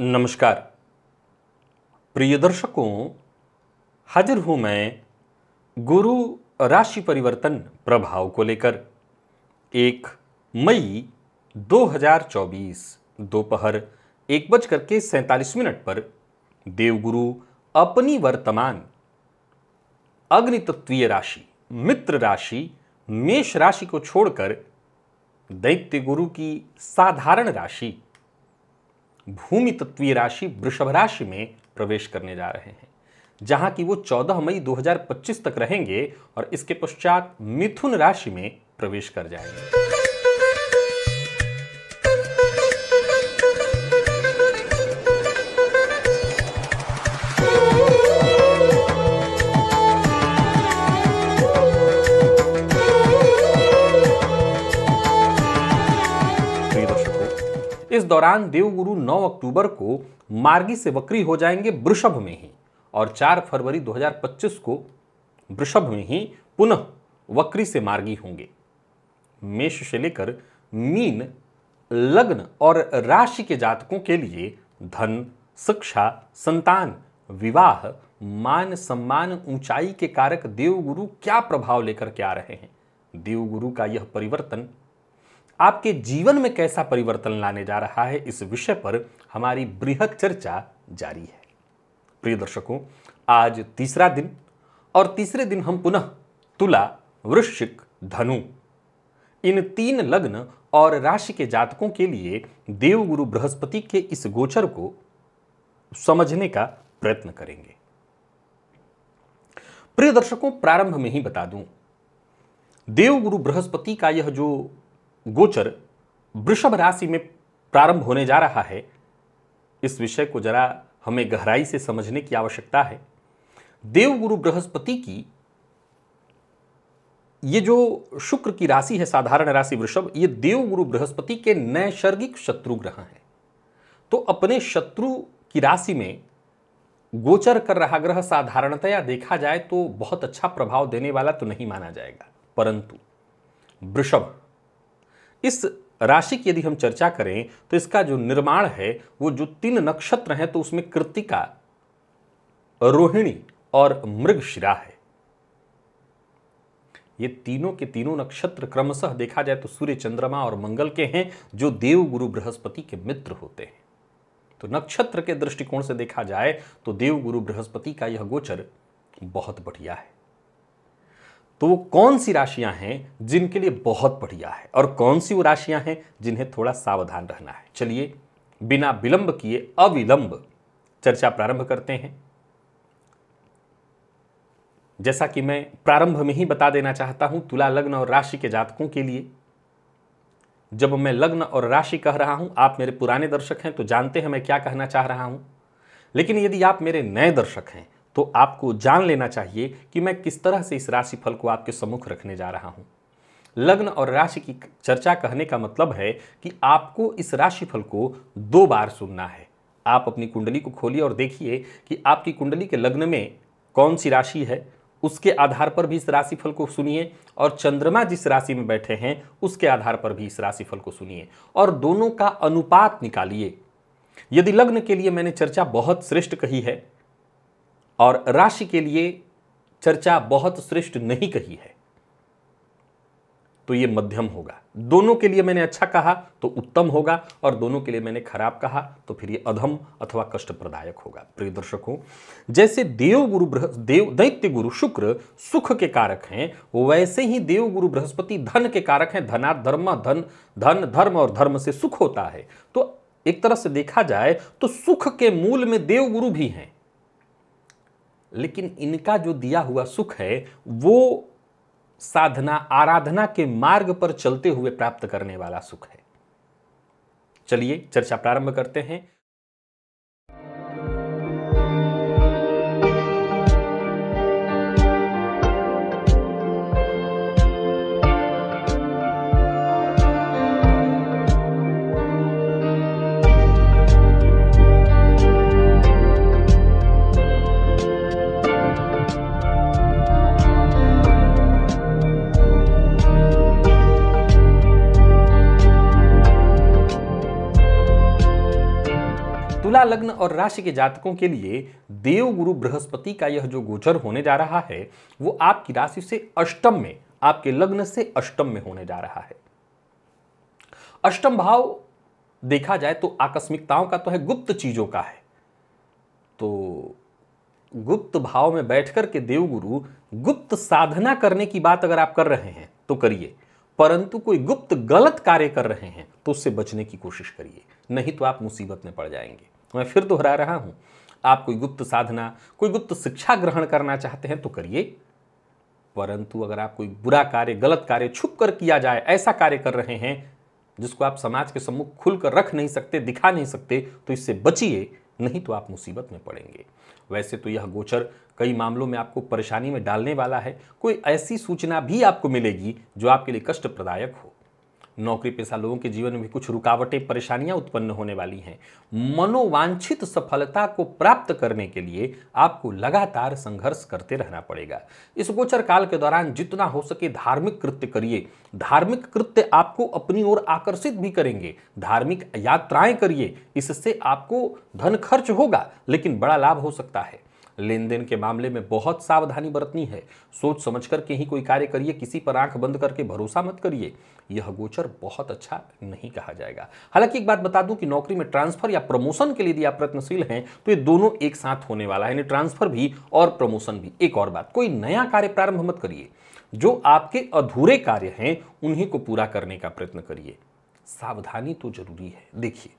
नमस्कार प्रिय दर्शकों हाजिर हूं मैं गुरु राशि परिवर्तन प्रभाव को लेकर एक मई 2024 दोपहर एक बज करके सैंतालीस मिनट पर देवगुरु अपनी वर्तमान अग्नि तत्वीय राशि मित्र राशि मेष राशि को छोड़कर दैत्य गुरु की साधारण राशि भूमि तत्वीय राशि वृषभ राशि में प्रवेश करने जा रहे हैं जहां की वो 14 मई 2025 तक रहेंगे और इसके पश्चात मिथुन राशि में प्रवेश कर जाएंगे इस दौरान देवगुरु 9 अक्टूबर को मार्गी से वक्री हो जाएंगे वृषभ में ही और 4 फरवरी 2025 को वृषभ में ही पुनः वक्री से मार्गी होंगे मेष से लेकर मीन लग्न और राशि के जातकों के लिए धन शिक्षा संतान विवाह मान सम्मान ऊंचाई के कारक देवगुरु क्या प्रभाव लेकर के आ रहे हैं देवगुरु का यह परिवर्तन आपके जीवन में कैसा परिवर्तन लाने जा रहा है इस विषय पर हमारी बृहद चर्चा जारी है प्रिय दर्शकों आज तीसरा दिन और तीसरे दिन हम पुनः तुला वृश्चिक धनु इन तीन लग्न और राशि के जातकों के लिए देवगुरु बृहस्पति के इस गोचर को समझने का प्रयत्न करेंगे प्रिय दर्शकों प्रारंभ में ही बता दूं देवगुरु बृहस्पति का यह जो गोचर वृषभ राशि में प्रारंभ होने जा रहा है इस विषय को जरा हमें गहराई से समझने की आवश्यकता है देवगुरु बृहस्पति की ये जो शुक्र की राशि है साधारण राशि वृषभ ये देवगुरु बृहस्पति के नैसर्गिक शत्रु ग्रह हैं तो अपने शत्रु की राशि में गोचर कर रहा ग्रह साधारणतया देखा जाए तो बहुत अच्छा प्रभाव देने वाला तो नहीं माना जाएगा परंतु वृषभ इस राशि की यदि हम चर्चा करें तो इसका जो निर्माण है वो जो तीन नक्षत्र हैं तो उसमें कृतिका रोहिणी और मृगशिरा है ये तीनों के तीनों नक्षत्र क्रमशः देखा जाए तो सूर्य चंद्रमा और मंगल के हैं जो देव गुरु बृहस्पति के मित्र होते हैं तो नक्षत्र के दृष्टिकोण से देखा जाए तो देव गुरु बृहस्पति का यह गोचर बहुत बढ़िया है तो वो कौन सी राशियां हैं जिनके लिए बहुत बढ़िया है और कौन सी वो राशियां हैं जिन्हें थोड़ा सावधान रहना है चलिए बिना विलंब किए अविलंब चर्चा प्रारंभ करते हैं जैसा कि मैं प्रारंभ में ही बता देना चाहता हूं तुला लग्न और राशि के जातकों के लिए जब मैं लग्न और राशि कह रहा हूं आप मेरे पुराने दर्शक हैं तो जानते हैं मैं क्या कहना चाह रहा हूं लेकिन यदि आप मेरे नए दर्शक हैं तो आपको जान लेना चाहिए कि मैं किस तरह से इस राशिफल को आपके सम्मुख रखने जा रहा हूँ लग्न और राशि की चर्चा कहने का मतलब है कि आपको इस राशिफल को दो बार सुनना है आप अपनी कुंडली को खोलिए और देखिए कि आपकी कुंडली के लग्न में कौन सी राशि है उसके आधार पर भी इस राशिफल को सुनिए और चंद्रमा जिस राशि में बैठे हैं उसके आधार पर भी इस राशिफल को सुनिए और दोनों का अनुपात निकालिए यदि लग्न के लिए मैंने चर्चा बहुत श्रेष्ठ कही है और राशि के लिए चर्चा बहुत श्रेष्ठ नहीं कही है तो ये मध्यम होगा दोनों के लिए मैंने अच्छा कहा तो उत्तम होगा और दोनों के लिए मैंने खराब कहा तो फिर ये अधम अथवा कष्ट प्रदायक होगा प्रिय दर्शकों जैसे देव गुरु देव दैत्य गुरु शुक्र सुख के कारक हैं वैसे ही देव गुरु बृहस्पति धन के कारक हैं धना धर्म धन धन धर्म और धर्म से सुख होता है तो एक तरह से देखा जाए तो सुख के मूल में देवगुरु भी हैं लेकिन इनका जो दिया हुआ सुख है वो साधना आराधना के मार्ग पर चलते हुए प्राप्त करने वाला सुख है चलिए चर्चा प्रारंभ करते हैं लग्न और राशि के जातकों के लिए देव गुरु बृहस्पति का यह जो गोचर होने जा रहा है वो आपकी राशि से अष्टम में आपके लग्न से अष्टम में होने जा रहा है अष्टम भाव देखा जाए तो आकस्मिकताओं का तो है गुप्त चीजों का है तो गुप्त भाव में बैठकर के देवगुरु गुप्त साधना करने की बात अगर आप कर रहे हैं तो करिए परंतु कोई गुप्त गलत कार्य कर रहे हैं तो उससे बचने की कोशिश करिए नहीं तो आप मुसीबत में पड़ जाएंगे मैं फिर दोहरा रहा हूं आप कोई गुप्त साधना कोई गुप्त शिक्षा ग्रहण करना चाहते हैं तो करिए परंतु अगर आप कोई बुरा कार्य गलत कार्य छुप कर किया जाए ऐसा कार्य कर रहे हैं जिसको आप समाज के सम्मुख खुलकर रख नहीं सकते दिखा नहीं सकते तो इससे बचिए नहीं तो आप मुसीबत में पड़ेंगे वैसे तो यह गोचर कई मामलों में आपको परेशानी में डालने वाला है कोई ऐसी सूचना भी आपको मिलेगी जो आपके लिए कष्ट प्रदायक हो नौकरी पेशा लोगों के जीवन में भी कुछ रुकावटें परेशानियां उत्पन्न होने वाली हैं मनोवांछित सफलता को प्राप्त करने के लिए आपको लगातार संघर्ष करते रहना पड़ेगा इस गोचर काल के दौरान जितना हो सके धार्मिक कृत्य करिए धार्मिक कृत्य आपको अपनी ओर आकर्षित भी करेंगे धार्मिक यात्राएं करिए इससे आपको धन खर्च होगा लेकिन बड़ा लाभ हो सकता है लेन देन के मामले में बहुत सावधानी बरतनी है सोच समझ करके ही कोई कार्य करिए किसी पर आंख बंद करके भरोसा मत करिए यह गोचर बहुत अच्छा नहीं कहा जाएगा हालांकि एक बात बता दूं कि नौकरी में ट्रांसफर या प्रमोशन के लिए यदि आप प्रयत्नशील हैं तो ये दोनों एक साथ होने वाला है यानी ट्रांसफर भी और प्रमोशन भी एक और बात कोई नया कार्य प्रारंभ मत करिए जो आपके अधूरे कार्य हैं उन्हीं को पूरा करने का प्रयत्न करिए सावधानी तो जरूरी है देखिए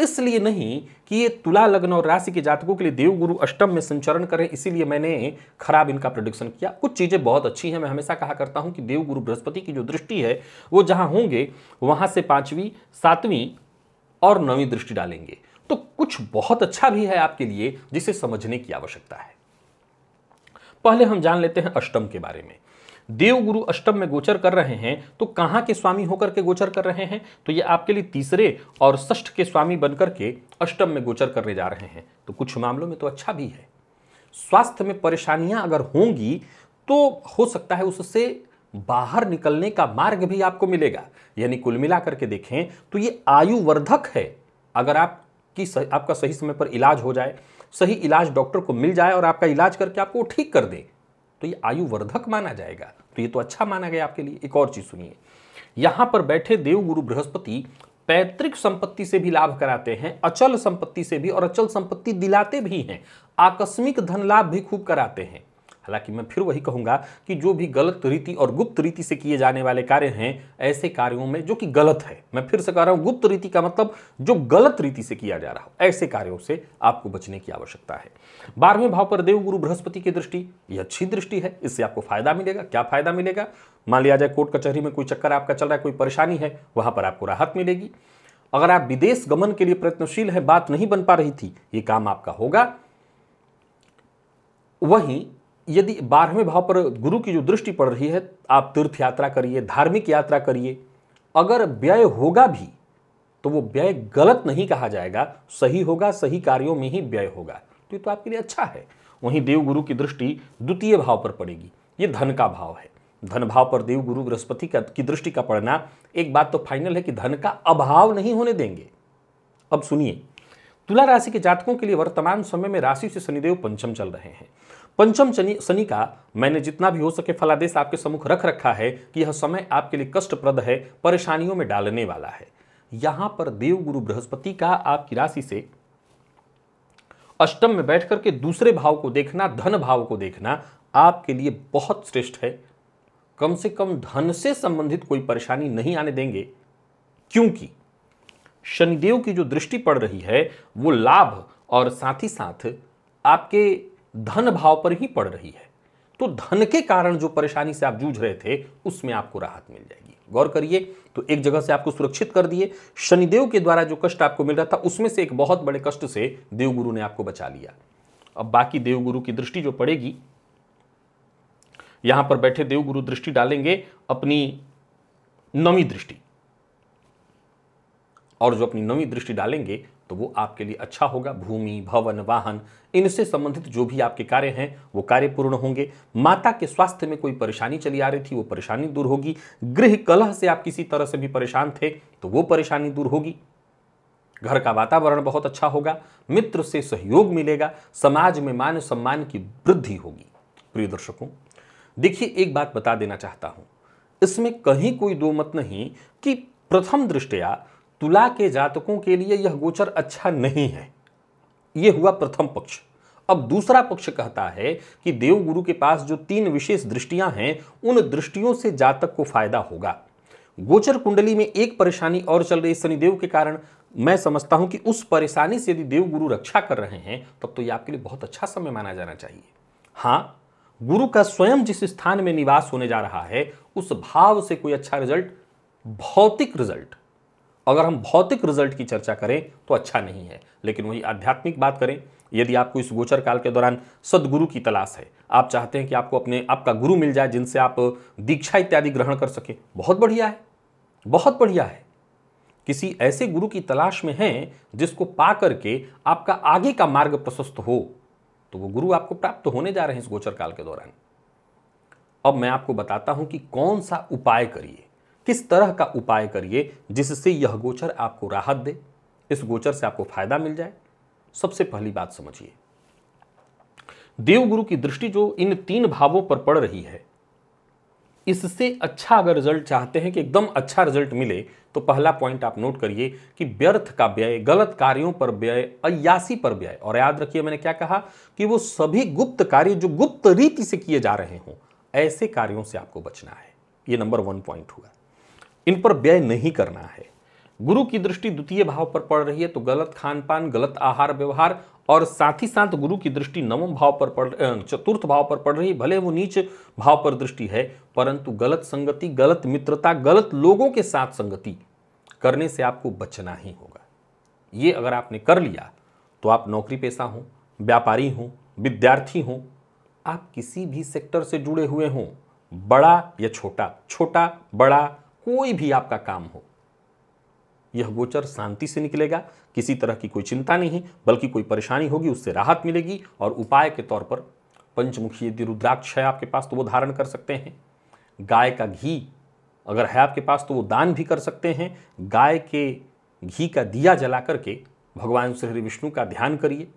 इसलिए नहीं कि ये तुला लग्न और राशि के जातकों के लिए देवगुरु अष्टम में संचरण करें इसीलिए मैंने खराब इनका प्रोडिक्शन किया कुछ चीज़ें बहुत अच्छी हैं मैं हमेशा कहा करता हूं कि देवगुरु बृहस्पति की जो दृष्टि है वो जहां होंगे वहां से पांचवी सातवीं और नवीं दृष्टि डालेंगे तो कुछ बहुत अच्छा भी है आपके लिए जिसे समझने की आवश्यकता है पहले हम जान लेते हैं अष्टम के बारे में देव गुरु अष्टम में गोचर कर रहे हैं तो कहाँ के स्वामी होकर के गोचर कर रहे हैं तो ये आपके लिए तीसरे और ष्ठ के स्वामी बनकर के अष्टम में गोचर करने जा रहे हैं तो कुछ मामलों में तो अच्छा भी है स्वास्थ्य में परेशानियां अगर होंगी तो हो सकता है उससे बाहर निकलने का मार्ग भी आपको मिलेगा यानी कुल मिला करके देखें तो ये आयुवर्धक है अगर आपकी आपका सही समय पर इलाज हो जाए सही इलाज डॉक्टर को मिल जाए और आपका इलाज करके आपको ठीक कर दे तो ये वर्धक माना जाएगा तो ये तो अच्छा माना गया आपके लिए एक और चीज़ सुनिए यहां पर बैठे देवगुरु बृहस्पति पैतृक संपत्ति से भी लाभ कराते हैं अचल संपत्ति से भी और अचल संपत्ति दिलाते भी हैं आकस्मिक धन लाभ भी खूब कराते हैं हालांकि मैं फिर वही कहूंगा कि जो भी गलत रीति और गुप्त रीति से किए जाने वाले कार्य हैं ऐसे कार्यों में जो कि गलत है मैं फिर से कह रहा हूं गुप्त रीति का मतलब जो गलत रीति से किया जा रहा हो ऐसे कार्यों से आपको बचने की आवश्यकता है बारहवें भाव पर देव गुरु बृहस्पति की दृष्टि ये अच्छी दृष्टि है इससे आपको फायदा मिलेगा क्या फायदा मिलेगा मान लिया जाए कोर्ट कचहरी में कोई चक्कर आपका चल रहा है कोई परेशानी है वहां पर आपको राहत मिलेगी अगर आप विदेश गमन के लिए प्रयत्नशील है बात नहीं बन पा रही थी ये काम आपका होगा वहीं यदि बारहवें भाव पर गुरु की जो दृष्टि पड़ रही है आप तीर्थ यात्रा करिए धार्मिक यात्रा करिए अगर व्यय होगा भी तो वो व्यय गलत नहीं कहा जाएगा सही होगा सही कार्यों में ही व्यय होगा तो ये तो आपके लिए अच्छा है वहीं देवगुरु की दृष्टि द्वितीय भाव पर पड़ेगी ये धन का भाव है धन भाव पर देव गुरु बृहस्पति का की दृष्टि का पड़ना एक बात तो फाइनल है कि धन का अभाव नहीं होने देंगे अब सुनिए तुला राशि के जातकों के लिए वर्तमान समय में राशि से शनिदेव पंचम चल रहे हैं पंचम शनि का मैंने जितना भी हो सके फलादेश आपके सम्मुख रख रखा है कि यह समय आपके लिए कष्टप्रद है परेशानियों में डालने वाला है यहाँ पर देवगुरु बृहस्पति का आपकी राशि से अष्टम में बैठ करके दूसरे भाव को देखना धन भाव को देखना आपके लिए बहुत श्रेष्ठ है कम से कम धन से संबंधित कोई परेशानी नहीं आने देंगे क्योंकि शनिदेव की जो दृष्टि पड़ रही है वो लाभ और साथ ही साथ आपके धन भाव पर ही पड़ रही है तो धन के कारण जो परेशानी से आप जूझ रहे थे उसमें आपको राहत मिल जाएगी गौर करिए तो एक जगह से आपको सुरक्षित कर दिए शनिदेव के द्वारा जो कष्ट आपको मिल रहा था उसमें से एक बहुत बड़े कष्ट से देवगुरु ने आपको बचा लिया अब बाकी देवगुरु की दृष्टि जो पड़ेगी यहां पर बैठे देवगुरु दृष्टि डालेंगे अपनी नवी दृष्टि और जो अपनी नवी दृष्टि डालेंगे तो वो आपके लिए अच्छा होगा भूमि भवन वाहन इनसे संबंधित जो भी आपके कार्य हैं वो कार्य पूर्ण होंगे माता के स्वास्थ्य में कोई परेशानी चली आ रही थी वो परेशानी दूर होगी गृह कलह से आप किसी तरह से भी परेशान थे तो वो परेशानी दूर होगी घर का वातावरण बहुत अच्छा होगा मित्र से सहयोग मिलेगा समाज में मान सम्मान की वृद्धि होगी प्रिय दर्शकों देखिए एक बात बता देना चाहता हूं इसमें कहीं कोई दो मत नहीं कि प्रथम दृष्टया तुला के जातकों के लिए यह गोचर अच्छा नहीं है यह हुआ प्रथम पक्ष अब दूसरा पक्ष कहता है कि देवगुरु के पास जो तीन विशेष दृष्टियां हैं उन दृष्टियों से जातक को फायदा होगा गोचर कुंडली में एक परेशानी और चल रही शनिदेव के कारण मैं समझता हूं कि उस परेशानी से यदि देवगुरु रक्षा कर रहे हैं तब तो ये आपके लिए बहुत अच्छा समय माना जाना चाहिए हाँ गुरु का स्वयं जिस स्थान में निवास होने जा रहा है उस भाव से कोई अच्छा रिजल्ट भौतिक रिजल्ट अगर हम भौतिक रिजल्ट की चर्चा करें तो अच्छा नहीं है लेकिन वही आध्यात्मिक बात करें यदि आपको इस गोचर काल के दौरान सदगुरु की तलाश है आप चाहते हैं कि आपको अपने आपका गुरु मिल जाए जिनसे आप दीक्षा इत्यादि ग्रहण कर सकें बहुत बढ़िया है बहुत बढ़िया है किसी ऐसे गुरु की तलाश में हैं जिसको पा करके आपका आगे का मार्ग प्रशस्त हो तो वो गुरु आपको प्राप्त होने जा रहे हैं इस गोचर काल के दौरान अब मैं आपको बताता हूं कि कौन सा उपाय करिए किस तरह का उपाय करिए जिससे यह गोचर आपको राहत दे इस गोचर से आपको फायदा मिल जाए सबसे पहली बात समझिए देवगुरु की दृष्टि जो इन तीन भावों पर पड़ रही है इससे अच्छा अगर रिजल्ट चाहते हैं कि एकदम अच्छा रिजल्ट मिले तो पहला पॉइंट आप नोट करिए कि व्यर्थ का व्यय गलत कार्यों पर व्यय अयासी पर व्यय और याद रखिए मैंने क्या कहा कि वो सभी गुप्त कार्य जो गुप्त रीति से किए जा रहे हों ऐसे कार्यों से आपको बचना है ये नंबर वन पॉइंट हुआ इन पर व्यय नहीं करना है गुरु की दृष्टि द्वितीय भाव पर पड़ रही है तो गलत खान पान गलत आहार व्यवहार और साथ ही साथ गुरु की दृष्टि नवम भाव पर पड़ चतुर्थ भाव पर पड़ रही है भले वो नीच भाव पर दृष्टि है परंतु गलत संगति गलत मित्रता गलत लोगों के साथ संगति करने से आपको बचना ही होगा ये अगर आपने कर लिया तो आप नौकरी पेशा हों व्यापारी हों विद्यार्थी हों आप किसी भी सेक्टर से जुड़े हुए हों बड़ा या छोटा छोटा बड़ा कोई भी आपका काम हो यह गोचर शांति से निकलेगा किसी तरह की कोई चिंता नहीं बल्कि कोई परेशानी होगी उससे राहत मिलेगी और उपाय के तौर पर पंचमुखी यदि रुद्राक्ष है आपके पास तो वो धारण कर सकते हैं गाय का घी अगर है आपके पास तो वो दान भी कर सकते हैं गाय के घी का दिया जला करके भगवान श्री विष्णु का ध्यान करिए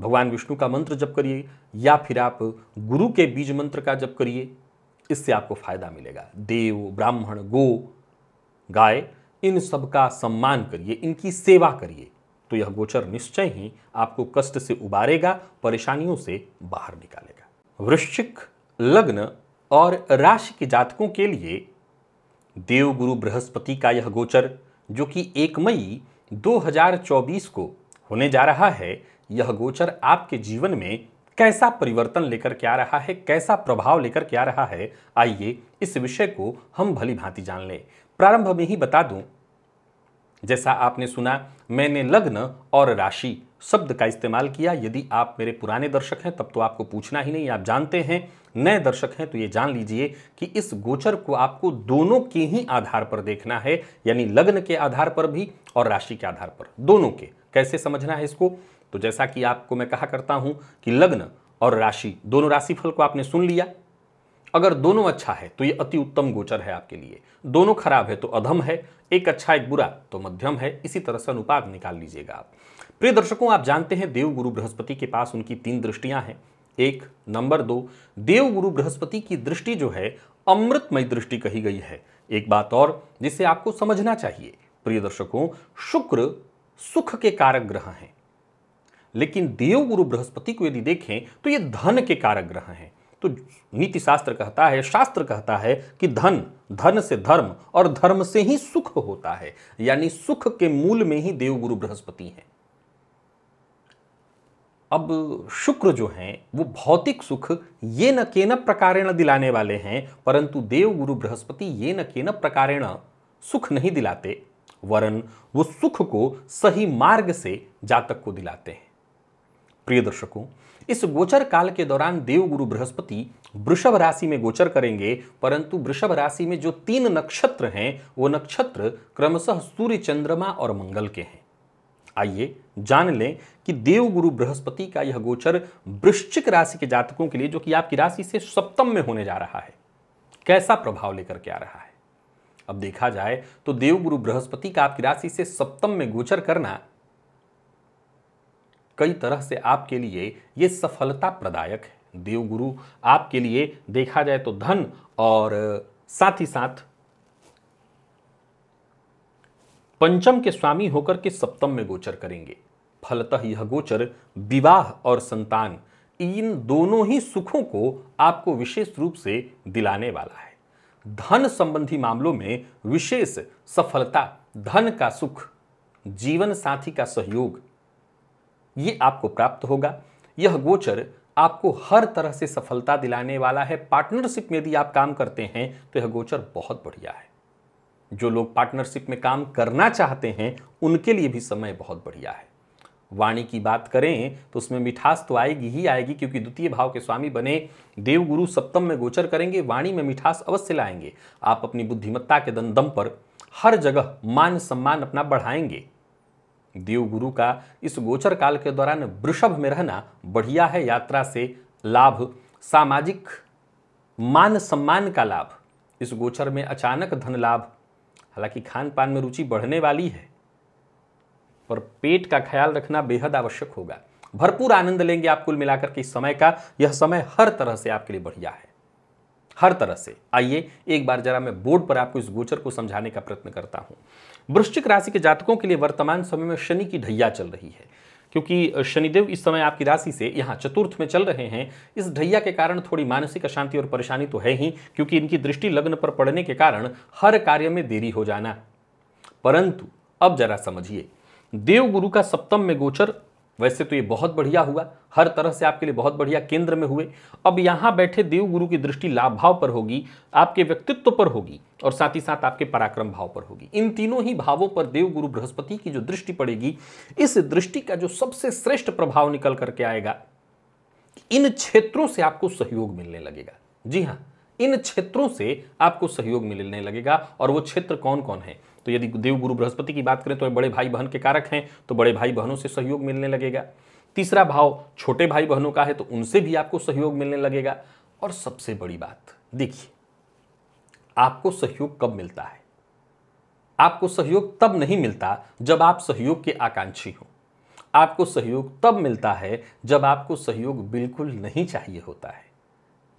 भगवान विष्णु का मंत्र जप करिए या फिर आप गुरु के बीज मंत्र का जप करिए इससे आपको फायदा मिलेगा देव ब्राह्मण गो गाय इन सब का सम्मान करिए इनकी सेवा करिए तो यह गोचर निश्चय ही आपको कष्ट से उबारेगा परेशानियों से बाहर निकालेगा वृश्चिक लग्न और राशि के जातकों के लिए देव गुरु बृहस्पति का यह गोचर जो कि एक मई 2024 को होने जा रहा है यह गोचर आपके जीवन में कैसा परिवर्तन लेकर के आ रहा है कैसा प्रभाव लेकर के आ रहा है आइए इस विषय को हम भली भांति जान लें प्रारंभ में ही बता दूं जैसा आपने सुना मैंने लग्न और राशि शब्द का इस्तेमाल किया यदि आप मेरे पुराने दर्शक हैं तब तो आपको पूछना ही नहीं आप जानते हैं नए दर्शक हैं तो ये जान लीजिए कि इस गोचर को आपको दोनों के ही आधार पर देखना है यानी लग्न के आधार पर भी और राशि के आधार पर दोनों के कैसे समझना है इसको तो जैसा कि आपको मैं कहा करता हूं कि लग्न और राशि दोनों राशिफल को आपने सुन लिया अगर दोनों अच्छा है तो ये अति उत्तम गोचर है आपके लिए दोनों खराब है तो अधम है एक अच्छा एक बुरा तो मध्यम है इसी तरह से अनुपात निकाल लीजिएगा आप प्रिय दर्शकों आप जानते हैं देव गुरु बृहस्पति के पास उनकी तीन दृष्टियां हैं एक नंबर दो देव गुरु बृहस्पति की दृष्टि जो है अमृतमय दृष्टि कही गई है एक बात और जिसे आपको समझना चाहिए प्रिय दर्शकों शुक्र सुख के कारक ग्रह हैं लेकिन देव गुरु बृहस्पति को यदि देखें तो ये धन के कारक ग्रह हैं तो नीति शास्त्र कहता है शास्त्र कहता है कि धन धन से धर्म और धर्म से ही सुख होता है यानी सुख के मूल में ही देव गुरु बृहस्पति हैं अब शुक्र जो हैं वो भौतिक सुख ये न के न प्रकारेण दिलाने वाले हैं परंतु देव गुरु बृहस्पति ये न के न प्रकारेण सुख नहीं दिलाते वरन वो सुख को सही मार्ग से जातक को दिलाते हैं प्रिय दर्शकों इस गोचर काल के दौरान देवगुरु बृहस्पति वृषभ राशि में गोचर करेंगे परंतु वृषभ राशि में जो तीन नक्षत्र हैं वो नक्षत्र क्रमशः सूर्य चंद्रमा और मंगल के हैं आइए जान लें कि देवगुरु बृहस्पति का यह गोचर वृश्चिक राशि के जातकों के लिए जो कि आपकी राशि से सप्तम में होने जा रहा है कैसा प्रभाव लेकर के आ रहा है अब देखा जाए तो देवगुरु बृहस्पति का आपकी राशि से सप्तम में गोचर करना कई तरह से आपके लिए ये सफलता प्रदायक है देवगुरु आपके लिए देखा जाए तो धन और साथ ही साथ पंचम के स्वामी होकर के सप्तम में गोचर करेंगे फलतः यह गोचर विवाह और संतान इन दोनों ही सुखों को आपको विशेष रूप से दिलाने वाला है धन संबंधी मामलों में विशेष सफलता धन का सुख जीवन साथी का सहयोग ये आपको प्राप्त होगा यह गोचर आपको हर तरह से सफलता दिलाने वाला है पार्टनरशिप में यदि आप काम करते हैं तो यह गोचर बहुत बढ़िया है जो लोग पार्टनरशिप में काम करना चाहते हैं उनके लिए भी समय बहुत बढ़िया है वाणी की बात करें तो उसमें मिठास तो आएगी ही आएगी क्योंकि द्वितीय भाव के स्वामी बने देवगुरु सप्तम में गोचर करेंगे वाणी में मिठास अवश्य लाएंगे आप अपनी बुद्धिमत्ता के दम पर हर जगह मान सम्मान अपना बढ़ाएंगे देव गुरु का इस गोचर काल के दौरान वृषभ में रहना बढ़िया है यात्रा से लाभ सामाजिक मान सम्मान का लाभ इस गोचर में अचानक धन लाभ हालांकि खान पान में रुचि बढ़ने वाली है पर पेट का ख्याल रखना बेहद आवश्यक होगा भरपूर आनंद लेंगे आप कुल मिलाकर के इस समय का यह समय हर तरह से आपके लिए बढ़िया है हर तरह से आइए एक बार जरा मैं बोर्ड पर आपको इस गोचर को समझाने का प्रयत्न करता हूं वृश्चिक राशि के जातकों के लिए वर्तमान समय में शनि की ढैया चल रही है क्योंकि शनिदेव इस समय आपकी राशि से यहाँ चतुर्थ में चल रहे हैं इस ढैया के कारण थोड़ी मानसिक अशांति और परेशानी तो है ही क्योंकि इनकी दृष्टि लग्न पर पड़ने के कारण हर कार्य में देरी हो जाना परंतु अब जरा समझिए देव गुरु का सप्तम में गोचर वैसे तो ये बहुत बढ़िया हुआ हर तरह से आपके लिए बहुत बढ़िया केंद्र में हुए अब यहाँ बैठे देवगुरु की दृष्टि लाभ भाव पर होगी आपके व्यक्तित्व पर होगी और साथ ही साथ आपके पराक्रम भाव पर होगी इन तीनों ही भावों पर देवगुरु बृहस्पति की जो दृष्टि पड़ेगी इस दृष्टि का जो सबसे श्रेष्ठ प्रभाव निकल करके आएगा इन क्षेत्रों से आपको सहयोग मिलने लगेगा जी हाँ इन क्षेत्रों से आपको सहयोग मिलने लगेगा और वो क्षेत्र कौन कौन है तो यदि गुरु बृहस्पति की बात करें तो बड़े भाई बहन के कारक हैं तो बड़े भाई बहनों से सहयोग मिलने लगेगा तीसरा भाव छोटे भाई बहनों का है तो उनसे भी आपको सहयोग मिलने लगेगा और सबसे बड़ी बात देखिए आपको सहयोग कब मिलता है आपको सहयोग तब नहीं मिलता जब आप सहयोग के आकांक्षी हो आपको सहयोग तब मिलता है जब आपको सहयोग बिल्कुल नहीं चाहिए होता है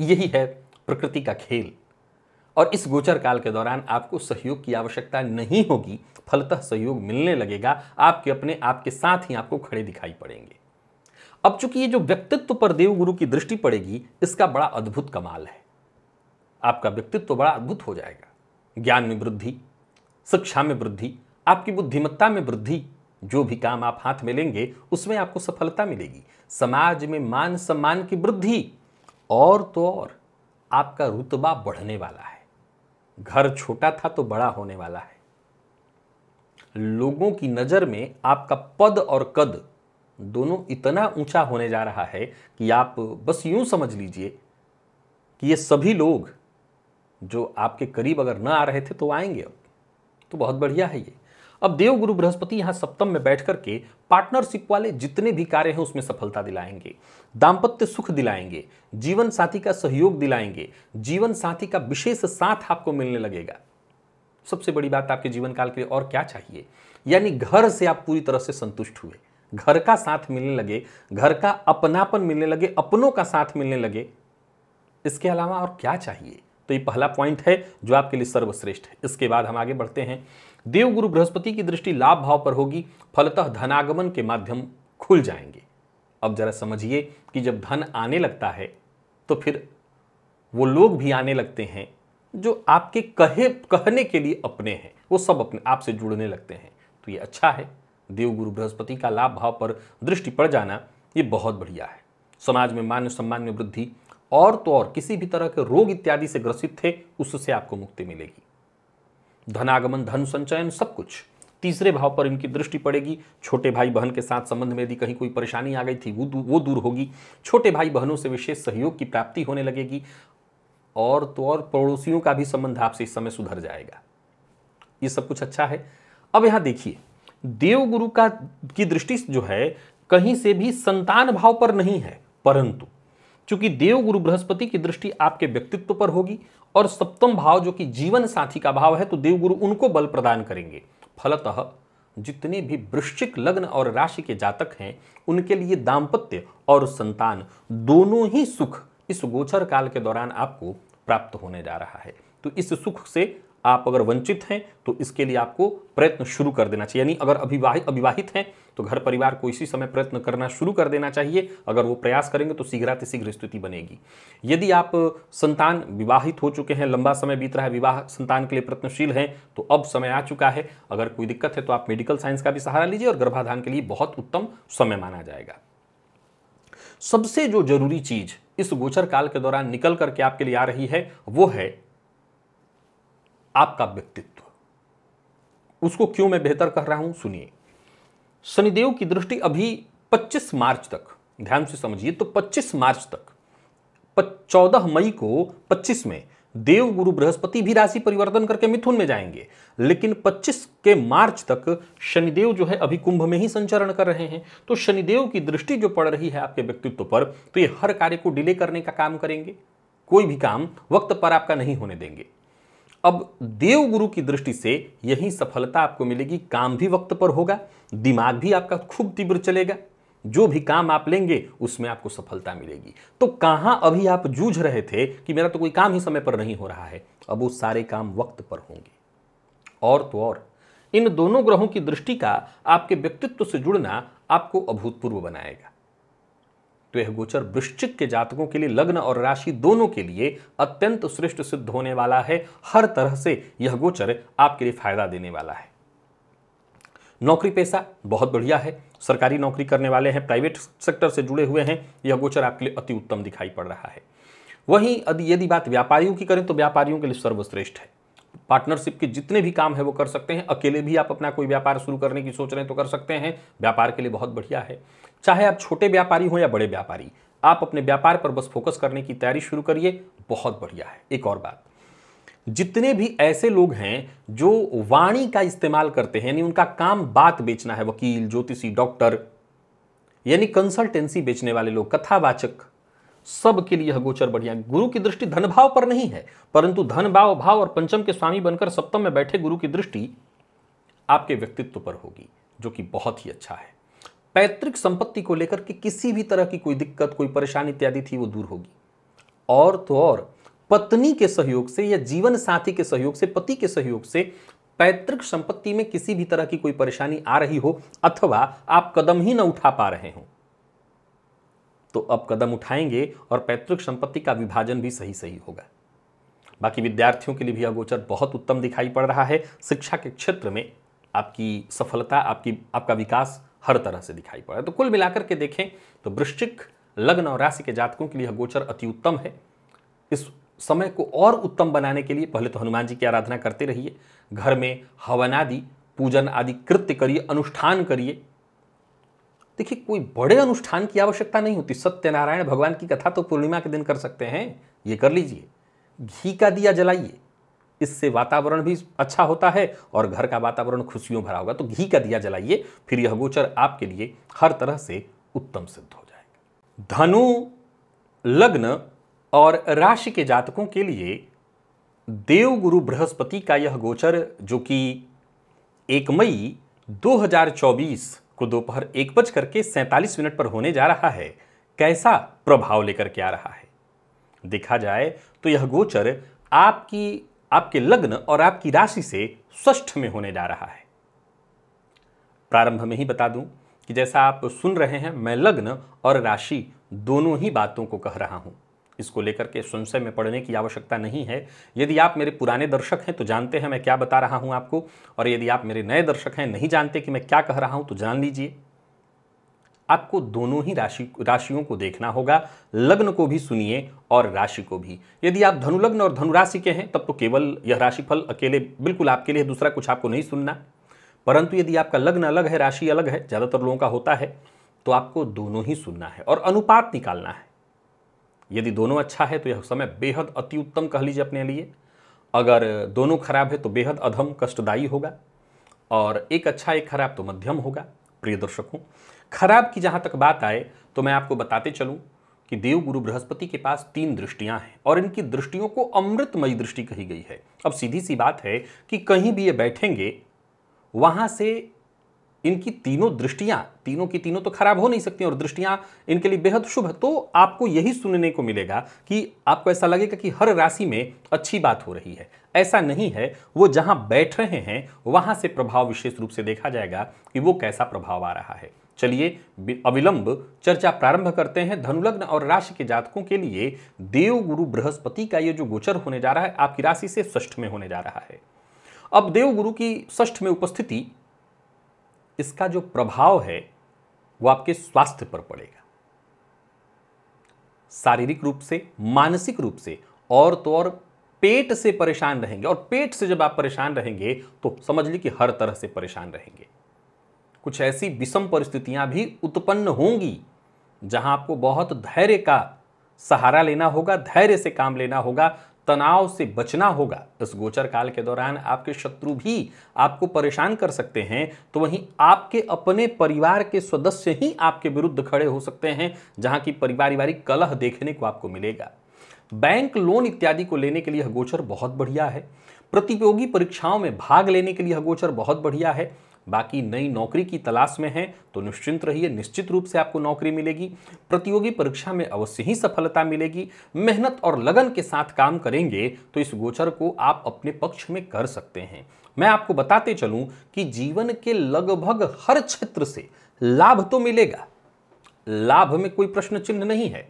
यही है प्रकृति का खेल और इस गोचर काल के दौरान आपको सहयोग की आवश्यकता नहीं होगी फलतः सहयोग मिलने लगेगा आपके अपने आपके साथ ही आपको खड़े दिखाई पड़ेंगे अब चूंकि ये जो व्यक्तित्व पर देवगुरु की दृष्टि पड़ेगी इसका बड़ा अद्भुत कमाल है आपका व्यक्तित्व बड़ा अद्भुत हो जाएगा ज्ञान में वृद्धि शिक्षा में वृद्धि आपकी बुद्धिमत्ता में वृद्धि जो भी काम आप हाथ में लेंगे उसमें आपको सफलता मिलेगी समाज में मान सम्मान की वृद्धि और तो और आपका रुतबा बढ़ने वाला है घर छोटा था तो बड़ा होने वाला है लोगों की नज़र में आपका पद और कद दोनों इतना ऊंचा होने जा रहा है कि आप बस यूं समझ लीजिए कि ये सभी लोग जो आपके करीब अगर ना आ रहे थे तो आएंगे अब तो बहुत बढ़िया है ये अब देवगुरु बृहस्पति यहाँ सप्तम में बैठ करके पार्टनरशिप वाले जितने भी कार्य हैं उसमें सफलता दिलाएंगे दाम्पत्य सुख दिलाएंगे जीवन साथी का सहयोग दिलाएंगे जीवन साथी का विशेष साथ आपको मिलने लगेगा सबसे बड़ी बात आपके जीवन काल के लिए और क्या चाहिए यानी घर से आप पूरी तरह से संतुष्ट हुए घर का साथ मिलने लगे घर का अपनापन मिलने लगे अपनों का साथ मिलने लगे इसके अलावा और क्या चाहिए तो ये पहला पॉइंट है जो आपके लिए सर्वश्रेष्ठ है इसके बाद हम आगे बढ़ते हैं देवगुरु बृहस्पति की दृष्टि लाभ भाव पर होगी फलतः धनागमन के माध्यम खुल जाएंगे अब जरा समझिए कि जब धन आने लगता है तो फिर वो लोग भी आने लगते हैं जो आपके कहे कहने के लिए अपने हैं वो सब अपने आप से जुड़ने लगते हैं तो ये अच्छा है देवगुरु बृहस्पति का लाभ भाव पर दृष्टि पड़ जाना ये बहुत बढ़िया है समाज में मान सम्मान में वृद्धि और तो और किसी भी तरह के रोग इत्यादि से ग्रसित थे उससे आपको मुक्ति मिलेगी धनागमन धन संचयन सब कुछ तीसरे भाव पर इनकी दृष्टि पड़ेगी छोटे भाई बहन के साथ संबंध में यदि कहीं कोई परेशानी आ गई थी वो दू, वो दूर होगी छोटे भाई बहनों से विशेष सहयोग की प्राप्ति होने लगेगी और तो और पड़ोसियों का भी संबंध आपसे इस समय सुधर जाएगा ये सब कुछ अच्छा है अब यहाँ देखिए देवगुरु का की दृष्टि जो है कहीं से भी संतान भाव पर नहीं है परंतु चूंकि देव गुरु बृहस्पति की दृष्टि आपके व्यक्तित्व पर होगी और सप्तम भाव जो कि जीवन साथी का भाव है तो देवगुरु उनको बल प्रदान करेंगे फलतः जितने भी वृश्चिक लग्न और राशि के जातक हैं उनके लिए दाम्पत्य और संतान दोनों ही सुख इस गोचर काल के दौरान आपको प्राप्त होने जा रहा है तो इस सुख से आप अगर वंचित हैं तो इसके लिए आपको प्रयत्न शुरू कर देना चाहिए यानी अगर अविवाहित अविवाहित हैं तो घर परिवार को इसी समय प्रयत्न करना शुरू कर देना चाहिए अगर वो प्रयास करेंगे तो शीघ्रातिशीघ्र स्थिति बनेगी यदि आप संतान विवाहित हो चुके हैं लंबा समय बीत रहा है विवाह संतान के लिए प्रयत्नशील हैं तो अब समय आ चुका है अगर कोई दिक्कत है तो आप मेडिकल साइंस का भी सहारा लीजिए और गर्भाधान के लिए बहुत उत्तम समय माना जाएगा सबसे जो जरूरी चीज इस गोचर काल के दौरान निकल करके आपके लिए आ रही है वो है आपका व्यक्तित्व उसको क्यों मैं बेहतर कह रहा हूं सुनिए शनिदेव की दृष्टि अभी 25 मार्च तक ध्यान से समझिए तो 25 मार्च तक चौदह मई को 25 में देव गुरु बृहस्पति भी राशि परिवर्तन करके मिथुन में जाएंगे लेकिन 25 के मार्च तक शनिदेव जो है अभी कुंभ में ही संचरण कर रहे हैं तो शनिदेव की दृष्टि जो पड़ रही है आपके व्यक्तित्व पर तो ये हर कार्य को डिले करने का काम करेंगे कोई भी काम वक्त पर आपका नहीं होने देंगे अब देवगुरु की दृष्टि से यही सफलता आपको मिलेगी काम भी वक्त पर होगा दिमाग भी आपका खूब तीव्र चलेगा जो भी काम आप लेंगे उसमें आपको सफलता मिलेगी तो कहाँ अभी आप जूझ रहे थे कि मेरा तो कोई काम ही समय पर नहीं हो रहा है अब वो सारे काम वक्त पर होंगे और तो और इन दोनों ग्रहों की दृष्टि का आपके व्यक्तित्व से जुड़ना आपको अभूतपूर्व बनाएगा तो यह गोचर वृश्चिक के जातकों के लिए लग्न और राशि दोनों के लिए अत्यंत श्रेष्ठ सिद्ध होने वाला है हर तरह से यह गोचर आपके लिए फायदा देने वाला है नौकरी पेशा बहुत बढ़िया है सरकारी नौकरी करने वाले हैं प्राइवेट सेक्टर से जुड़े हुए हैं यह गोचर आपके लिए अति उत्तम दिखाई पड़ रहा है वहीं यदि बात व्यापारियों की करें तो व्यापारियों के लिए सर्वश्रेष्ठ है पार्टनरशिप के जितने भी काम है वो कर सकते हैं अकेले भी आप अपना कोई व्यापार शुरू करने की सोच रहे हैं तो कर सकते हैं व्यापार के लिए बहुत बढ़िया है चाहे आप छोटे व्यापारी हों या बड़े व्यापारी आप अपने व्यापार पर बस फोकस करने की तैयारी शुरू करिए बहुत बढ़िया है एक और बात जितने भी ऐसे लोग हैं जो वाणी का इस्तेमाल करते हैं यानी उनका काम बात बेचना है वकील ज्योतिषी डॉक्टर यानी कंसल्टेंसी बेचने वाले लोग कथावाचक सबके लिए यह गोचर बढ़िया गुरु की दृष्टि धन भाव पर नहीं है परंतु धन भाव भाव और पंचम के स्वामी बनकर सप्तम में बैठे गुरु की दृष्टि आपके व्यक्तित्व पर होगी जो कि बहुत ही अच्छा है पैतृक संपत्ति को लेकर के किसी भी तरह की कोई दिक्कत कोई परेशानी इत्यादि थी वो दूर होगी और तो और पत्नी के सहयोग से या जीवन साथी के सहयोग से पति के सहयोग से पैतृक संपत्ति में किसी भी तरह की कोई परेशानी आ रही हो अथवा आप कदम ही न उठा पा रहे हों तो अब कदम उठाएंगे और पैतृक संपत्ति का विभाजन भी सही सही होगा बाकी विद्यार्थियों के लिए भी अगोचर बहुत उत्तम दिखाई पड़ रहा है शिक्षा के क्षेत्र में आपकी सफलता आपकी आपका विकास हर तरह से दिखाई पड़ रहा है तो कुल मिलाकर के देखें तो वृश्चिक लग्न और राशि के जातकों के लिए अगोचर अति उत्तम है इस समय को और उत्तम बनाने के लिए पहले तो हनुमान जी की आराधना करते रहिए घर में हवन आदि पूजन आदि कृत्य करिए अनुष्ठान करिए देखिए कोई बड़े अनुष्ठान की आवश्यकता नहीं होती सत्यनारायण भगवान की कथा तो पूर्णिमा के दिन कर सकते हैं ये कर लीजिए घी का दिया जलाइए इससे वातावरण भी अच्छा होता है और घर का वातावरण खुशियों भरा होगा तो घी का दिया जलाइए फिर यह गोचर आपके लिए हर तरह से उत्तम सिद्ध हो जाएगा धनु लग्न और राशि के जातकों के लिए देवगुरु बृहस्पति का यह गोचर जो कि एक मई 2024 को दोपहर एक बज करके सैंतालीस मिनट पर होने जा रहा है कैसा प्रभाव लेकर के आ रहा है देखा जाए तो यह गोचर आपकी आपके लग्न और आपकी राशि से स्वस्थ में होने जा रहा है प्रारंभ में ही बता दूं कि जैसा आप सुन रहे हैं मैं लग्न और राशि दोनों ही बातों को कह रहा हूं इसको लेकर के संशय में पड़ने की आवश्यकता नहीं है यदि आप मेरे पुराने दर्शक हैं तो जानते हैं मैं क्या बता रहा हूं आपको और यदि आप मेरे नए दर्शक हैं नहीं जानते कि मैं क्या कह रहा हूं तो जान लीजिए आपको दोनों ही राशि राशियों को देखना होगा लग्न को भी सुनिए और राशि को भी यदि आप धनुलग्न और धनुराशि के हैं तब तो केवल यह राशिफल अकेले बिल्कुल आपके लिए दूसरा कुछ आपको नहीं सुनना परंतु यदि आपका लग्न अलग है राशि अलग है ज़्यादातर लोगों का होता है तो आपको दोनों ही सुनना है और अनुपात निकालना है यदि दोनों अच्छा है तो यह समय बेहद अति उत्तम कह लीजिए अपने लिए अगर दोनों खराब है तो बेहद अधम कष्टदायी होगा और एक अच्छा एक खराब तो मध्यम होगा प्रिय दर्शकों खराब की जहाँ तक बात आए तो मैं आपको बताते चलूँ कि देव गुरु बृहस्पति के पास तीन दृष्टियां हैं और इनकी दृष्टियों को अमृतमयी दृष्टि कही गई है अब सीधी सी बात है कि कहीं भी ये बैठेंगे वहाँ से इनकी तीनों दृष्टियां तीनों की तीनों तो खराब हो नहीं सकती और दृष्टियां इनके लिए बेहद शुभ तो आपको यही सुनने को मिलेगा कि आपको ऐसा लगेगा कि हर राशि में अच्छी बात हो रही है ऐसा नहीं है वो जहां बैठ रहे हैं वहां से प्रभाव विशेष रूप से देखा जाएगा कि वो कैसा प्रभाव आ रहा है चलिए अविलंब चर्चा प्रारंभ करते हैं धनुलग्न और राशि के जातकों के लिए देव गुरु बृहस्पति का ये जो गोचर होने जा रहा है आपकी राशि से ष्ठ में होने जा रहा है अब देव गुरु की ष्ठ में उपस्थिति इसका जो प्रभाव है वो आपके स्वास्थ्य पर पड़ेगा शारीरिक रूप से मानसिक रूप से और तो और पेट से परेशान रहेंगे और पेट से जब आप परेशान रहेंगे तो समझ लीजिए कि हर तरह से परेशान रहेंगे कुछ ऐसी विषम परिस्थितियां भी उत्पन्न होंगी जहां आपको बहुत धैर्य का सहारा लेना होगा धैर्य से काम लेना होगा तनाव से बचना होगा इस गोचर काल के दौरान आपके शत्रु भी आपको परेशान कर सकते हैं तो वहीं आपके अपने परिवार के सदस्य ही आपके विरुद्ध खड़े हो सकते हैं जहां की पारिवारिक कलह देखने को आपको मिलेगा बैंक लोन इत्यादि को लेने के लिए गोचर बहुत बढ़िया है प्रतियोगी परीक्षाओं में भाग लेने के लिए गोचर बहुत बढ़िया है बाकी नई नौकरी की तलाश में हैं तो निश्चिंत रहिए निश्चित रूप से आपको नौकरी मिलेगी प्रतियोगी परीक्षा में अवश्य ही सफलता मिलेगी मेहनत और लगन के साथ काम करेंगे तो इस गोचर को आप अपने पक्ष में कर सकते हैं मैं आपको बताते चलूं कि जीवन के लगभग हर क्षेत्र से लाभ तो मिलेगा लाभ में कोई प्रश्न चिन्ह नहीं है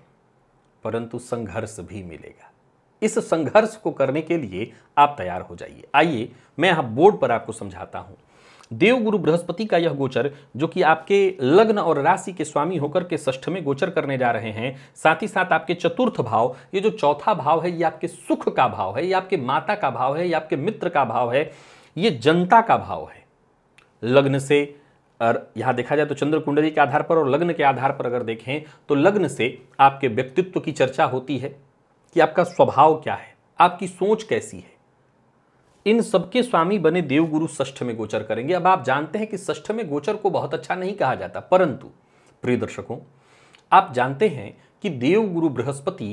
परंतु संघर्ष भी मिलेगा इस संघर्ष को करने के लिए आप तैयार हो जाइए आइए मैं यहां बोर्ड पर आपको समझाता हूं देवगुरु बृहस्पति का यह गोचर जो कि आपके लग्न और राशि के स्वामी होकर के ष्ठ में गोचर करने जा रहे हैं साथ ही साथ आपके चतुर्थ भाव ये जो चौथा भाव है ये आपके सुख का भाव है ये आपके माता का भाव है ये आपके मित्र का भाव है ये जनता का भाव है लग्न से और यहाँ देखा जाए तो चंद्र कुंडली के आधार पर और लग्न के आधार पर अगर देखें तो लग्न से आपके व्यक्तित्व की चर्चा होती है कि आपका स्वभाव क्या है आपकी सोच कैसी है इन सबके स्वामी बने देवगुरु ष्ठ में गोचर करेंगे अब आप जानते हैं कि ष्ठ में गोचर को बहुत अच्छा नहीं कहा जाता परंतु प्रिय दर्शकों आप जानते हैं कि देवगुरु बृहस्पति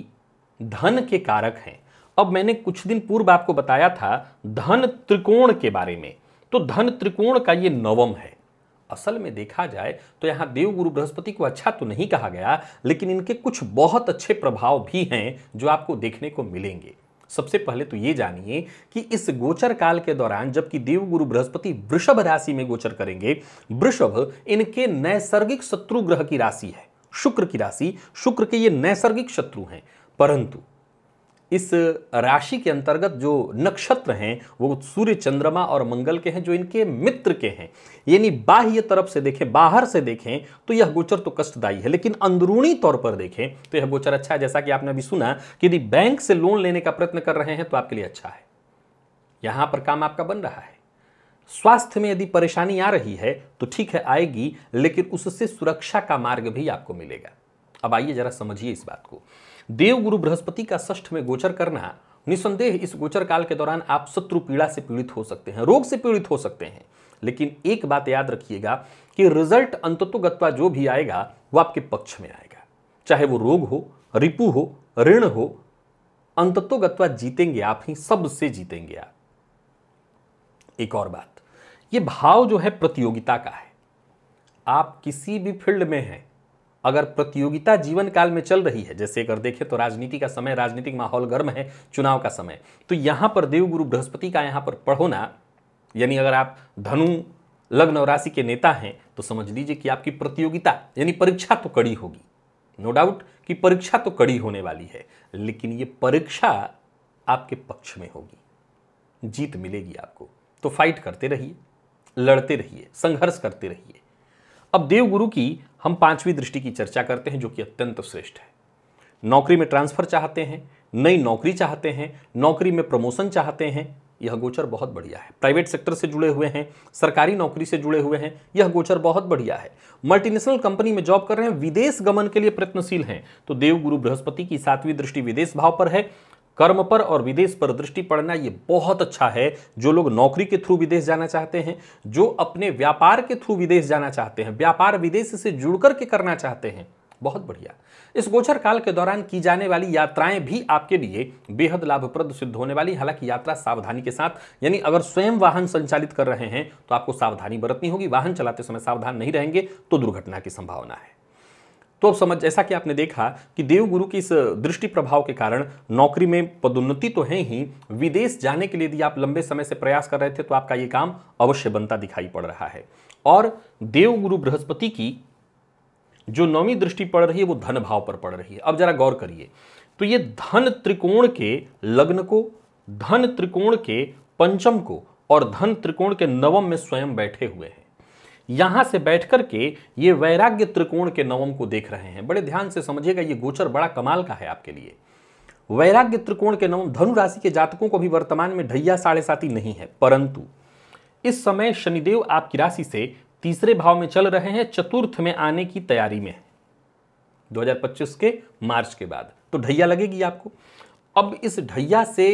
धन के कारक हैं अब मैंने कुछ दिन पूर्व आपको बताया था धन त्रिकोण के बारे में तो धन त्रिकोण का ये नवम है असल में देखा जाए तो देव देवगुरु बृहस्पति को अच्छा तो नहीं कहा गया लेकिन इनके कुछ बहुत अच्छे प्रभाव भी हैं जो आपको देखने को मिलेंगे सबसे पहले तो ये जानिए कि इस गोचर काल के दौरान जबकि देवगुरु बृहस्पति वृषभ राशि में गोचर करेंगे वृषभ इनके नैसर्गिक शत्रु ग्रह की राशि है शुक्र की राशि शुक्र के ये नैसर्गिक शत्रु हैं परंतु इस राशि के अंतर्गत जो नक्षत्र हैं वो सूर्य चंद्रमा और मंगल के हैं जो इनके मित्र के हैं यानी बाह्य तरफ से देखें बाहर से देखें तो यह गोचर तो कष्टदायी है लेकिन अंदरूनी तौर पर देखें तो यह गोचर अच्छा है जैसा कि आपने अभी सुना कि यदि बैंक से लोन लेने का प्रयत्न कर रहे हैं तो आपके लिए अच्छा है यहां पर काम आपका बन रहा है स्वास्थ्य में यदि परेशानी आ रही है तो ठीक है आएगी लेकिन उससे सुरक्षा का मार्ग भी आपको मिलेगा अब आइए जरा समझिए इस बात को देव गुरु बृहस्पति का षष्ठ में गोचर करना निसंदेह इस गोचर काल के दौरान आप शत्रु पीड़ा से पीड़ित हो सकते हैं रोग से पीड़ित हो सकते हैं लेकिन एक बात याद रखिएगा कि रिजल्ट अंतत्वगत्वा जो भी आएगा वो आपके पक्ष में आएगा चाहे वो रोग हो रिपु हो ऋण हो अंतत्वगत्वा जीतेंगे आप ही सबसे जीतेंगे आप एक और बात ये भाव जो है प्रतियोगिता का है आप किसी भी फील्ड में हैं अगर प्रतियोगिता जीवन काल में चल रही है जैसे अगर देखें तो राजनीति का समय राजनीतिक माहौल गर्म है चुनाव का समय तो यहाँ पर देवगुरु बृहस्पति का यहाँ पर पढ़ोना यानी अगर आप धनु लग्न और राशि के नेता हैं तो समझ लीजिए कि आपकी प्रतियोगिता यानी परीक्षा तो कड़ी होगी नो डाउट कि परीक्षा तो कड़ी होने वाली है लेकिन ये परीक्षा आपके पक्ष में होगी जीत मिलेगी आपको तो फाइट करते रहिए लड़ते रहिए संघर्ष करते रहिए अब देवगुरु की हम पांचवी दृष्टि की चर्चा करते हैं जो कि अत्यंत श्रेष्ठ है नौकरी में ट्रांसफर चाहते हैं नई नौकरी चाहते हैं नौकरी में प्रमोशन चाहते हैं यह गोचर बहुत बढ़िया है प्राइवेट सेक्टर से जुड़े हुए हैं सरकारी नौकरी से जुड़े हुए हैं यह गोचर बहुत बढ़िया है मल्टीनेशनल कंपनी में जॉब कर रहे हैं विदेश गमन के लिए प्रयत्नशील हैं तो देवगुरु बृहस्पति की सातवीं दृष्टि विदेश भाव पर है कर्म पर और विदेश पर दृष्टि पड़ना ये बहुत अच्छा है जो लोग नौकरी के थ्रू विदेश जाना चाहते हैं जो अपने व्यापार के थ्रू विदेश जाना चाहते हैं व्यापार विदेश से जुड़ करके करना चाहते हैं बहुत बढ़िया इस गोचर काल के दौरान की जाने वाली यात्राएं भी आपके लिए बेहद लाभप्रद सिद्ध होने वाली हालांकि यात्रा सावधानी के साथ यानी अगर स्वयं वाहन संचालित कर रहे हैं तो आपको सावधानी बरतनी होगी वाहन चलाते समय सावधान नहीं रहेंगे तो दुर्घटना की संभावना है तो अब समझ जैसा कि आपने देखा कि देवगुरु की इस दृष्टि प्रभाव के कारण नौकरी में पदोन्नति तो है ही विदेश जाने के लिए यदि आप लंबे समय से प्रयास कर रहे थे तो आपका ये काम अवश्य बनता दिखाई पड़ रहा है और देवगुरु बृहस्पति की जो नौवीं दृष्टि पड़ रही है वो धन भाव पर पड़ रही है अब जरा गौर करिए तो ये धन त्रिकोण के लग्न को धन त्रिकोण के पंचम को और धन त्रिकोण के नवम में स्वयं बैठे हुए हैं यहाँ से बैठ कर के ये वैराग्य त्रिकोण के नवम को देख रहे हैं बड़े ध्यान से समझिएगा ये गोचर बड़ा कमाल का है आपके लिए वैराग्य त्रिकोण के नवम धनु राशि के जातकों को भी वर्तमान में ढैया साढ़े साथी नहीं है परंतु इस समय शनिदेव आपकी राशि से तीसरे भाव में चल रहे हैं चतुर्थ में आने की तैयारी में है दो के मार्च के बाद तो ढैया लगेगी आपको अब इस ढैया से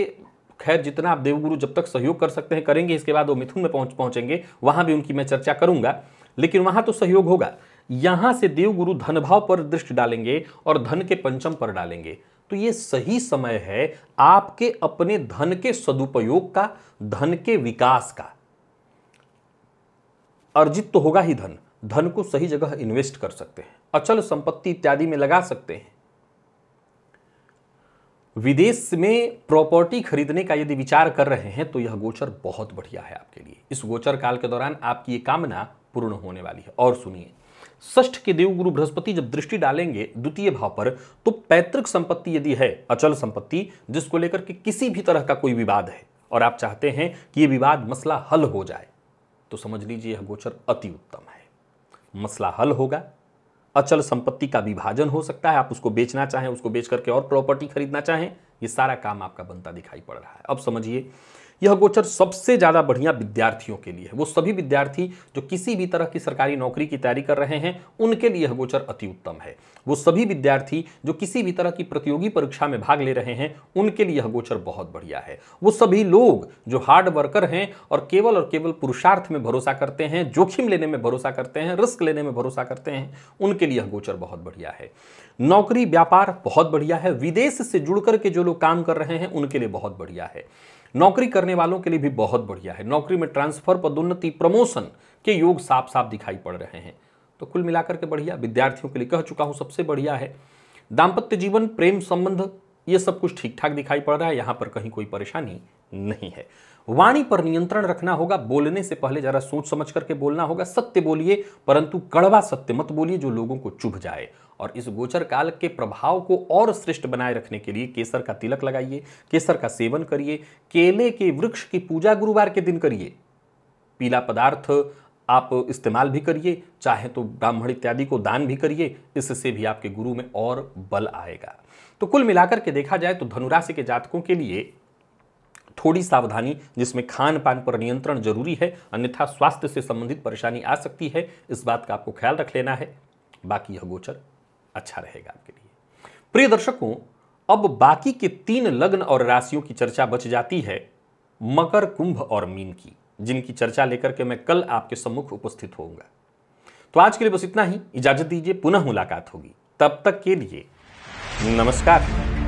खैर जितना आप देवगुरु जब तक सहयोग कर सकते हैं करेंगे इसके बाद वो मिथुन में पहुंच पहुंचेंगे वहां भी उनकी मैं चर्चा करूंगा लेकिन वहां तो सहयोग होगा यहां से देवगुरु धनभाव पर दृष्टि डालेंगे और धन के पंचम पर डालेंगे तो ये सही समय है आपके अपने धन के सदुपयोग का धन के विकास का अर्जित तो होगा ही धन धन को सही जगह इन्वेस्ट कर सकते हैं अचल संपत्ति इत्यादि में लगा सकते हैं विदेश में प्रॉपर्टी खरीदने का यदि विचार कर रहे हैं तो यह गोचर बहुत बढ़िया है आपके लिए इस गोचर काल के दौरान आपकी ये कामना पूर्ण होने वाली है और सुनिए ष्ठ के देवगुरु बृहस्पति जब दृष्टि डालेंगे द्वितीय भाव पर तो पैतृक संपत्ति यदि है अचल संपत्ति जिसको लेकर के किसी भी तरह का कोई विवाद है और आप चाहते हैं कि यह विवाद मसला हल हो जाए तो समझ लीजिए यह गोचर अति उत्तम है मसला हल होगा अचल संपत्ति का विभाजन हो सकता है आप उसको बेचना चाहें उसको बेच करके और प्रॉपर्टी खरीदना चाहें ये सारा काम आपका बनता दिखाई पड़ रहा है अब समझिए यह गोचर सबसे ज़्यादा बढ़िया विद्यार्थियों के लिए है वो सभी विद्यार्थी जो किसी भी तरह की सरकारी नौकरी की तैयारी कर रहे हैं उनके लिए यह गोचर अति उत्तम है वो सभी विद्यार्थी जो किसी भी तरह की प्रतियोगी परीक्षा में भाग ले रहे हैं उनके लिए यह गोचर बहुत बढ़िया है वो सभी लोग जो हार्ड वर्कर हैं और केवल और केवल पुरुषार्थ में भरोसा करते हैं जोखिम लेने में भरोसा करते हैं रिस्क लेने में भरोसा करते हैं उनके लिए यह गोचर बहुत बढ़िया है नौकरी व्यापार बहुत बढ़िया है विदेश से जुड़ करके जो लोग काम कर रहे हैं उनके लिए बहुत बढ़िया है नौकरी करने वालों के लिए भी बहुत बढ़िया है नौकरी में ट्रांसफर पदोन्नति प्रमोशन के योग साफ साफ दिखाई पड़ रहे हैं तो कुल मिलाकर के बढ़िया विद्यार्थियों के लिए कह चुका हूँ सबसे बढ़िया है दाम्पत्य जीवन प्रेम संबंध ये सब कुछ ठीक ठाक दिखाई पड़ रहा है यहाँ पर कहीं कोई परेशानी नहीं है वाणी पर नियंत्रण रखना होगा बोलने से पहले जरा सोच समझ करके बोलना होगा सत्य बोलिए परंतु कड़वा सत्य मत बोलिए जो लोगों को चुभ जाए और इस गोचर काल के प्रभाव को और श्रेष्ठ बनाए रखने के लिए केसर का तिलक लगाइए केसर का सेवन करिए केले के वृक्ष की पूजा गुरुवार के दिन करिए पीला पदार्थ आप इस्तेमाल भी करिए चाहे तो ब्राह्मण इत्यादि को दान भी करिए इससे भी आपके गुरु में और बल आएगा तो कुल मिलाकर के देखा जाए तो धनुराशि के जातकों के लिए थोड़ी सावधानी जिसमें खान पान पर नियंत्रण जरूरी है अन्यथा स्वास्थ्य से संबंधित परेशानी आ सकती है इस बात का आपको ख्याल रख लेना है बाकी यह गोचर अच्छा रहेगा आपके लिए प्रिय दर्शकों अब बाकी के तीन लग्न और राशियों की चर्चा बच जाती है मकर कुंभ और मीन की जिनकी चर्चा लेकर के मैं कल आपके सम्मुख उपस्थित होऊंगा तो आज के लिए बस इतना ही इजाजत दीजिए पुनः मुलाकात होगी तब तक के लिए नमस्कार